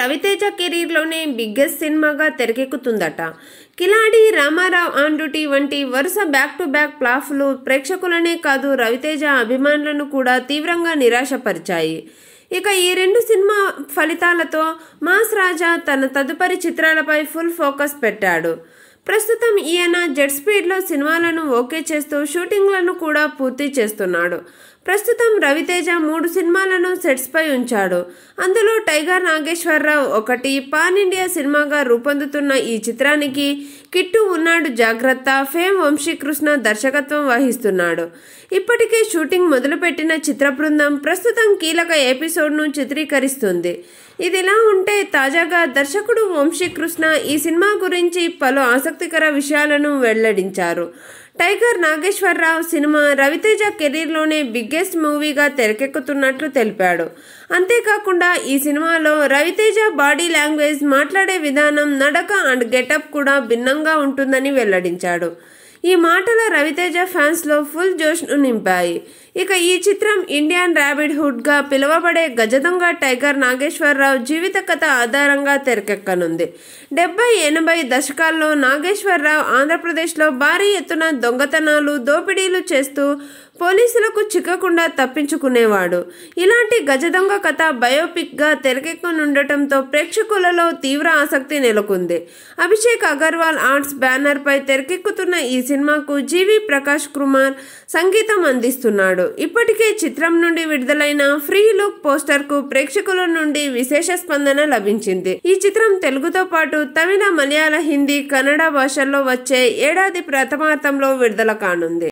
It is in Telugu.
రవితేజ కెరీర్లోనే బిగ్గెస్ట్ సినిమాగా తెరకెక్కుతుందట కిలాడి రామారావు ఆండుటి వంటి వరుస బ్యాక్ టు బ్యాక్ ప్లాఫ్లు ప్రేక్షకులనే కాదు రవితేజ అభిమానులను కూడా తీవ్రంగా నిరాశపరిచాయి ఇక ఈ రెండు సినిమా ఫలితాలతో మాస్ రాజా తన తదుపరి చిత్రాలపై ఫుల్ ఫోకస్ పెట్టాడు ప్రస్తుతం ఈయన జెట్ స్పీడ్లో సినిమాలను ఓకే చేస్తూ షూటింగ్లను కూడా పూర్తి చేస్తున్నాడు ప్రస్తుతం రవితేజ మూడు సినిమాలను సెట్స్ పై ఉంచాడు అందులో టైగర్ నాగేశ్వరరావు ఒకటి పాన్ ఇండియా సినిమాగా రూపొందుతున్న ఈ చిత్రానికి కిట్టు ఉన్నాడు జాగ్రత్త ఫేమ్ వంశీకృష్ణ దర్శకత్వం వహిస్తున్నాడు ఇప్పటికే షూటింగ్ మొదలుపెట్టిన చిత్ర బృందం ప్రస్తుతం కీలక ఎపిసోడ్ను చిత్రీకరిస్తుంది ఇదిలా ఉంటే తాజాగా దర్శకుడు వంశీకృష్ణ ఈ సినిమా గురించి పలు ఆసక్తికర విషయాలను వెల్లడించారు టైగర్ నాగేశ్వరరావు సినిమా రవితేజ కెరీర్లోనే బిగ్గెస్ట్ మూవీగా తెరకెక్కుతున్నట్లు తెలిపాడు అంతేకాకుండా ఈ సినిమాలో రవితేజ బాడీ లాంగ్వేజ్ మాట్లాడే విధానం నడక అండ్ గెటప్ కూడా భిన్నంగా ఉంటుందని వెల్లడించాడు ఈ మాటల రవితేజ ఫ్యాన్స్లో ఫుల్ జోష్ను నింపాయి ఇక ఈ చిత్రం ఇండియన్ ర్యాబిడ్ గా పిలువబడే గజదొంగ టైగర్ నాగేశ్వరరావు జీవిత కథ ఆధారంగా తెరకెక్కనుంది డెబ్బై ఎనభై దశకాల్లో నాగేశ్వరరావు ఆంధ్రప్రదేశ్లో భారీ ఎత్తున దొంగతనాలు దోపిడీలు చేస్తూ పోలీసులకు చిక్కకుండా తప్పించుకునేవాడు ఇలాంటి గజదొంగ కథ బయోపిక్గా తెరకెక్కనుండటంతో ప్రేక్షకులలో తీవ్ర ఆసక్తి నెలకొంది అభిషేక్ అగర్వాల్ ఆర్ట్స్ బ్యానర్పై తెరకెక్కుతున్న ఈ సినిమాకు జీవి ప్రకాష్ కుమార్ సంగీతం అందిస్తున్నాడు చేశారు ఇప్పటికే చిత్రం నుండి విడుదలైన ఫ్రీ లుక్ పోస్టర్ కు ప్రేక్షకుల నుండి విశేష స్పందన లభించింది ఈ చిత్రం తెలుగుతో పాటు తమిళ మలయాళ హిందీ కన్నడ భాషల్లో వచ్చే ఏడాది ప్రథమార్థంలో విడుదల కానుంది